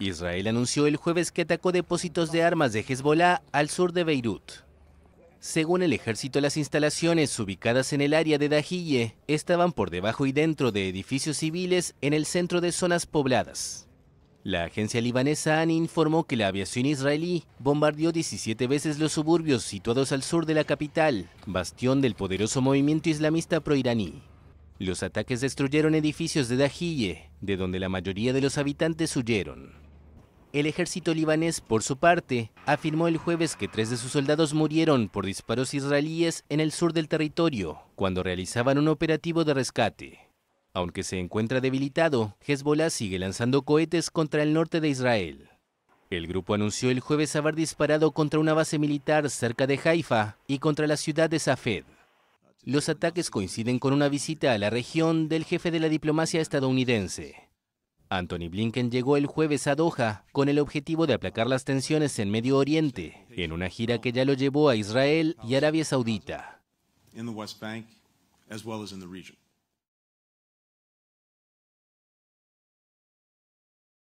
Israel anunció el jueves que atacó depósitos de armas de Hezbollah al sur de Beirut. Según el ejército, las instalaciones ubicadas en el área de Dajille estaban por debajo y dentro de edificios civiles en el centro de zonas pobladas. La agencia libanesa ANI informó que la aviación israelí bombardeó 17 veces los suburbios situados al sur de la capital, bastión del poderoso movimiento islamista proiraní. Los ataques destruyeron edificios de Dajille, de donde la mayoría de los habitantes huyeron. El ejército libanés, por su parte, afirmó el jueves que tres de sus soldados murieron por disparos israelíes en el sur del territorio cuando realizaban un operativo de rescate. Aunque se encuentra debilitado, Hezbollah sigue lanzando cohetes contra el norte de Israel. El grupo anunció el jueves haber disparado contra una base militar cerca de Haifa y contra la ciudad de Safed. Los ataques coinciden con una visita a la región del jefe de la diplomacia estadounidense. Anthony Blinken llegó el jueves a Doha con el objetivo de aplacar las tensiones en Medio Oriente, en una gira que ya lo llevó a Israel y Arabia Saudita.